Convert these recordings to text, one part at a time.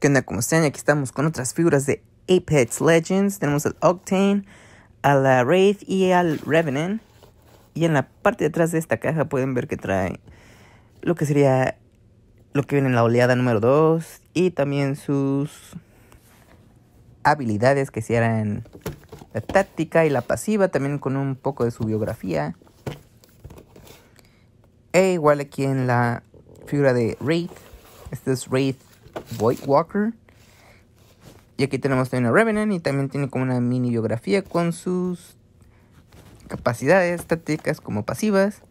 Que onda? como están? Aquí estamos con otras figuras de Apex Legends. Tenemos al Octane, a la Wraith y al Revenant. Y en la parte de atrás de esta caja pueden ver que trae lo que sería lo que viene en la oleada número 2 y también sus habilidades que serán la táctica y la pasiva, también con un poco de su biografía. E igual aquí en la figura de Wraith. Este es Wraith Void Walker. Y aquí tenemos también a Revenant y también tiene como una mini biografía con sus capacidades tácticas como pasivas.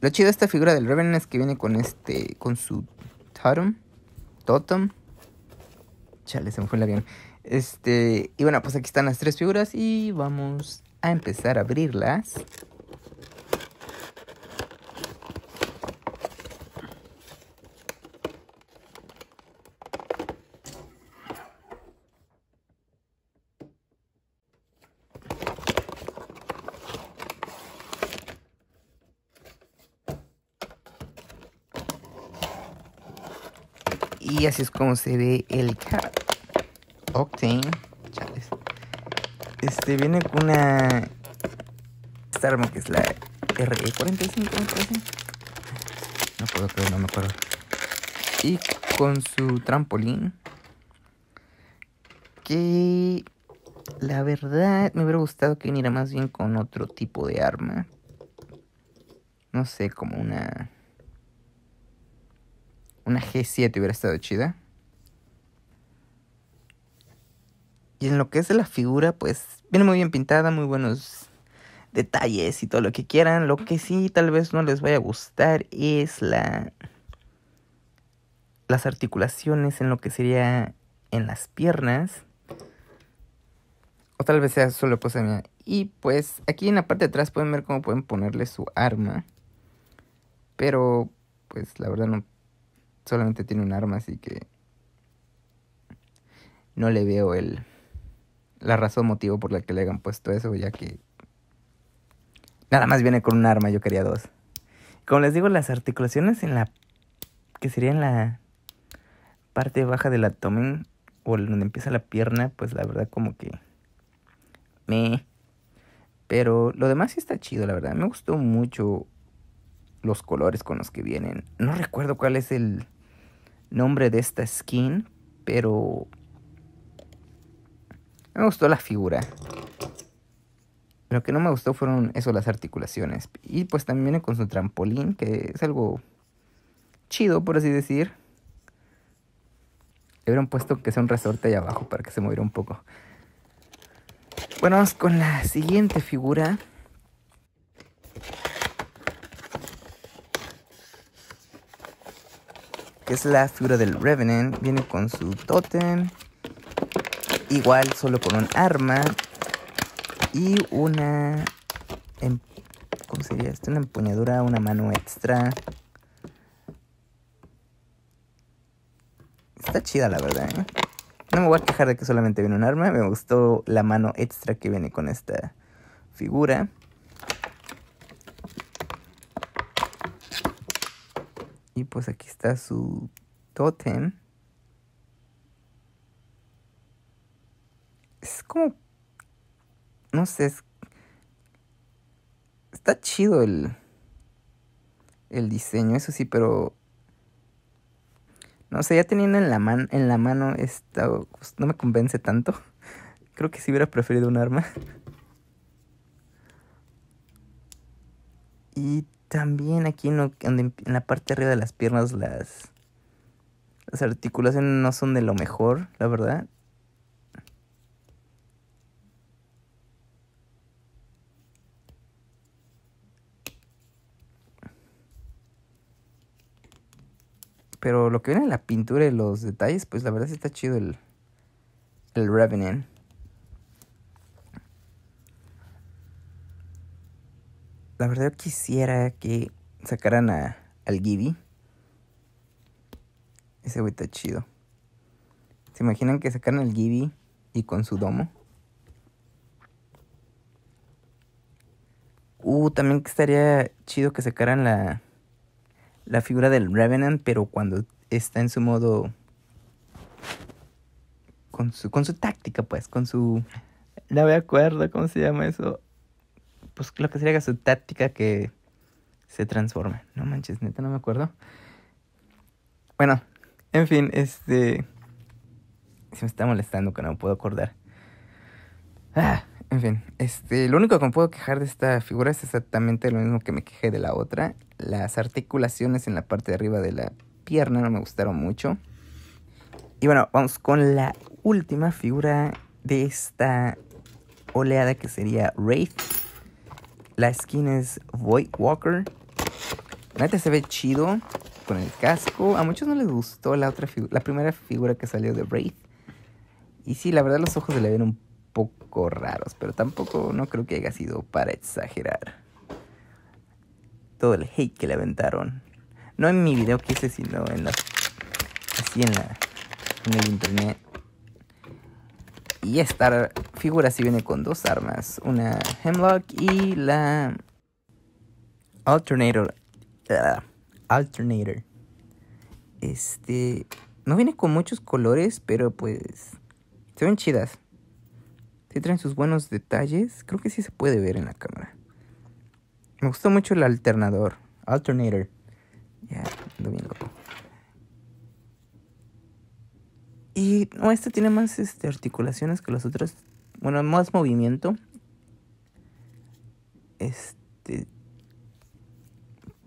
Lo chido de esta figura del Revenant es que viene con este, con su Totem. Totem. Chale, se me fue la bien. Este, y bueno, pues aquí están las tres figuras y vamos a empezar a abrirlas. Y así es como se ve el cap Octane. Chales. Este viene con una. Esta arma que es la e RE45, No puedo creer, no me acuerdo. Y con su trampolín. Que la verdad me hubiera gustado que viniera más bien con otro tipo de arma. No sé, como una. Una G7 hubiera estado chida. Y en lo que es de la figura, pues viene muy bien pintada, muy buenos detalles y todo lo que quieran. Lo que sí tal vez no les vaya a gustar es la las articulaciones en lo que sería en las piernas. O tal vez sea solo cosa Y pues aquí en la parte de atrás pueden ver cómo pueden ponerle su arma. Pero pues la verdad no solamente tiene un arma, así que no le veo el la razón motivo por la que le hayan puesto eso, ya que nada más viene con un arma, yo quería dos. Como les digo, las articulaciones en la que sería en la parte baja del abdomen o donde empieza la pierna, pues la verdad como que me pero lo demás sí está chido, la verdad. Me gustó mucho los colores con los que vienen. No recuerdo cuál es el nombre de esta skin, pero me gustó la figura. Lo que no me gustó fueron eso, las articulaciones. Y pues también viene con su trampolín, que es algo chido, por así decir. Le hubieran puesto que sea un resorte ahí abajo para que se moviera un poco. Bueno, vamos con la siguiente figura. que es la figura del Revenant. Viene con su totem. Igual solo con un arma. Y una... Em, ¿Cómo sería esto? Una empuñadura, una mano extra. Está chida la verdad, ¿eh? No me voy a quejar de que solamente viene un arma. Me gustó la mano extra que viene con esta figura. Y pues aquí está su totem. Es como... No sé, es, está chido el, el diseño, eso sí, pero... No sé, ya teniendo en la, en la mano esta... Pues, no me convence tanto. Creo que sí hubiera preferido un arma. Y también aquí en, la parte arriba de las piernas las, las articulaciones no son de lo mejor, la verdad. Pero lo que viene en la pintura y los detalles, pues la verdad sí está chido el, el Revenant. la verdad yo quisiera que sacaran a, al Gibby. Ese güey está chido. ¿Se imaginan que sacaran al Gibby y con su domo? Uh, también que estaría chido que sacaran la, la figura del Revenant, pero cuando está en su modo... Con su, con su táctica, pues, con su... No me acuerdo cómo se llama eso pues lo que sería su táctica que se transforme, No manches, neta, no me acuerdo. Bueno, en fin, este... Se me está molestando que no me puedo acordar. Ah, en fin, este, lo único que me puedo quejar de esta figura es exactamente lo mismo que me quejé de la otra. Las articulaciones en la parte de arriba de la pierna no me gustaron mucho. Y bueno, vamos con la última figura de esta oleada que sería Wraith. La skin es Void Walker. La neta se ve chido con el casco. A muchos no les gustó la, otra la primera figura que salió de Wraith. Y sí, la verdad los ojos se le ven un poco raros, pero tampoco no creo que haya sido para exagerar. Todo el hate que le aventaron. No en mi video que hice, sino en Así en la... En el internet. Y esta figura sí viene con dos armas, una Hemlock y la Alternator. Ah, alternator. Este, no viene con muchos colores, pero pues se ven chidas. Se traen sus buenos detalles, creo que sí se puede ver en la cámara. Me gustó mucho el alternador, alternator. Ya, domingo. Y no, esta tiene más este, articulaciones que las otras. Bueno, más movimiento. Este.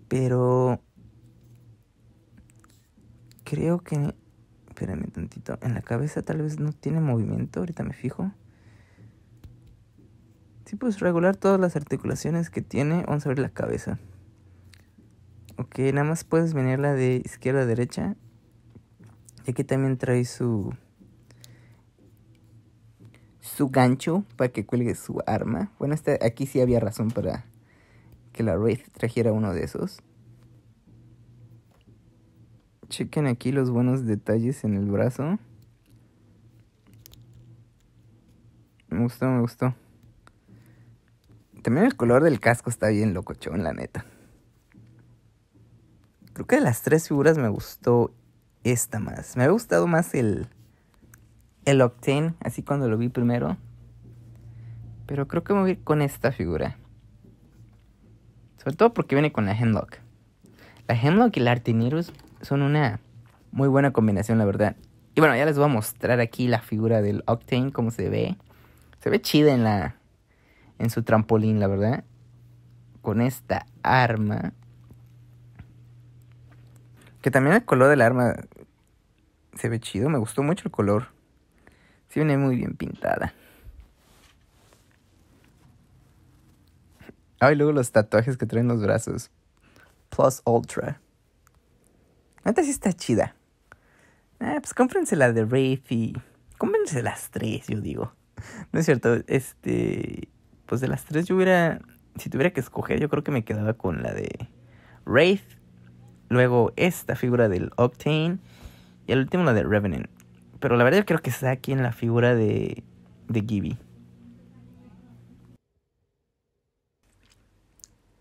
Pero. Creo que. Espérame tantito. En la cabeza tal vez no tiene movimiento. Ahorita me fijo. Sí, pues regular todas las articulaciones que tiene. Vamos a ver la cabeza. Ok, nada más puedes venirla de izquierda a derecha y aquí también trae su. su gancho para que cuelgue su arma. Bueno, este, aquí sí había razón para que la Wraith trajera uno de esos. Chequen aquí los buenos detalles en el brazo. Me gustó, me gustó. También el color del casco está bien loco locochón, la neta. Creo que de las tres figuras me gustó esta más. Me ha gustado más el, el Octane, así cuando lo vi primero. Pero creo que voy a ir con esta figura. Sobre todo porque viene con la Hemlock. La Hemlock y la Artinirus son una muy buena combinación, la verdad. Y bueno, ya les voy a mostrar aquí la figura del Octane, cómo se ve. Se ve chida en la en su trampolín, la verdad. Con esta arma. Que también el color del arma se ve chido, me gustó mucho el color. Sí viene muy bien pintada. Ay, luego los tatuajes que traen los brazos. Plus Ultra. Neta sí está chida. Ah, pues cómprense la de Rafe y. Cómprense las tres, yo digo. No es cierto, este. Pues de las tres yo hubiera. Si tuviera que escoger, yo creo que me quedaba con la de Wraith. Luego esta figura del Octane. Y el último la de Revenant. Pero la verdad yo creo que está aquí en la figura de, de Gibby.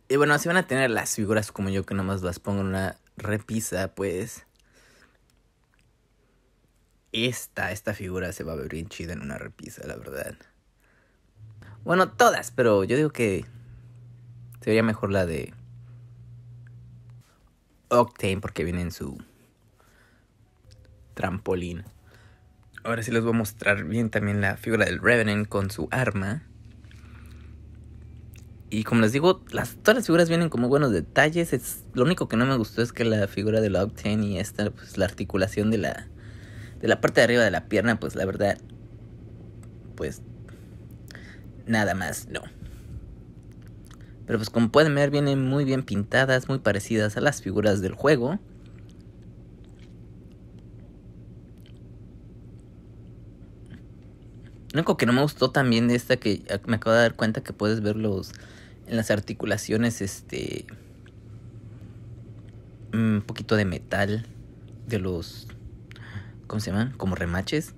Y bueno, así van a tener las figuras como yo que nomás las pongo en una repisa, pues... Esta, esta figura se va a ver bien chida en una repisa, la verdad. Bueno, todas, pero yo digo que sería mejor la de Octane porque viene en su trampolín. Ahora sí les voy a mostrar bien también la figura del Revenant con su arma. Y como les digo, las, todas las figuras vienen con muy buenos detalles. Es, lo único que no me gustó es que la figura de Octane y esta, pues la articulación de la, de la parte de arriba de la pierna, pues la verdad, pues nada más, no. Pero pues como pueden ver, vienen muy bien pintadas, muy parecidas a las figuras del juego. Lo único que no me gustó también de esta que me acabo de dar cuenta que puedes ver los en las articulaciones este un poquito de metal de los ¿cómo se llaman? como remaches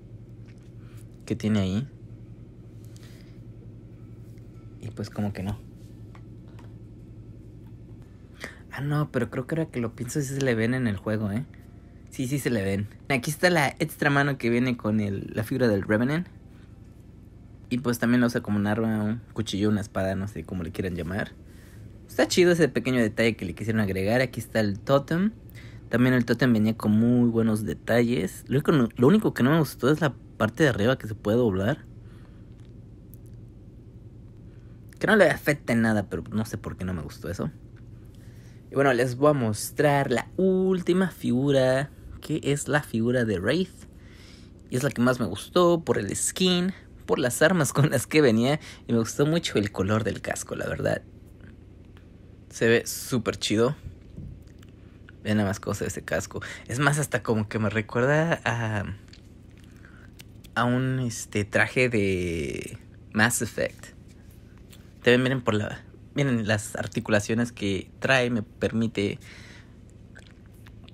que tiene ahí. Y pues como que no. Ah, no, pero creo que ahora que lo pienso Si se le ven en el juego, ¿eh? Sí, sí se le ven. Aquí está la extra mano que viene con el, la figura del Revenant. Y pues también lo usa como un arma, un cuchillo, una espada, no sé cómo le quieran llamar. Está chido ese pequeño detalle que le quisieron agregar. Aquí está el totem. También el totem venía con muy buenos detalles. Lo único, lo único que no me gustó es la parte de arriba que se puede doblar. Que no le afecta en nada, pero no sé por qué no me gustó eso. Y bueno, les voy a mostrar la última figura, que es la figura de Wraith. Y es la que más me gustó por el skin, por las armas con las que venía y me gustó mucho el color del casco, la verdad. Se ve súper chido. Vean nada más cosa de ese casco. Es más, hasta como que me recuerda a. a un este, traje de Mass Effect. miren por la. Miren las articulaciones que trae, me permite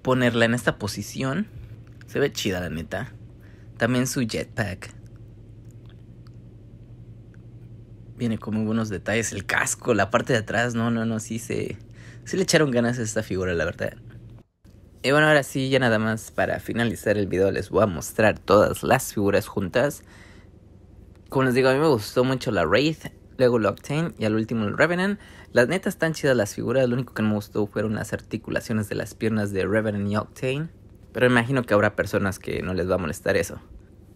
ponerla en esta posición. Se ve chida, la neta. También su jetpack. tiene como buenos detalles. El casco, la parte de atrás, no, no, no, sí se. Sí le echaron ganas a esta figura, la verdad. Y bueno, ahora sí, ya nada más para finalizar el video les voy a mostrar todas las figuras juntas. Como les digo, a mí me gustó mucho la Wraith, luego la Octane y al último el Revenant. Las netas están chidas las figuras, lo único que no me gustó fueron las articulaciones de las piernas de Revenant y Octane. Pero imagino que habrá personas que no les va a molestar eso.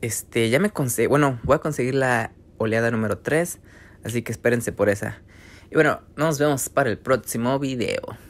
Este, ya me conseguí, bueno, voy a conseguir la oleada número 3. Así que espérense por esa. Y bueno, nos vemos para el próximo video.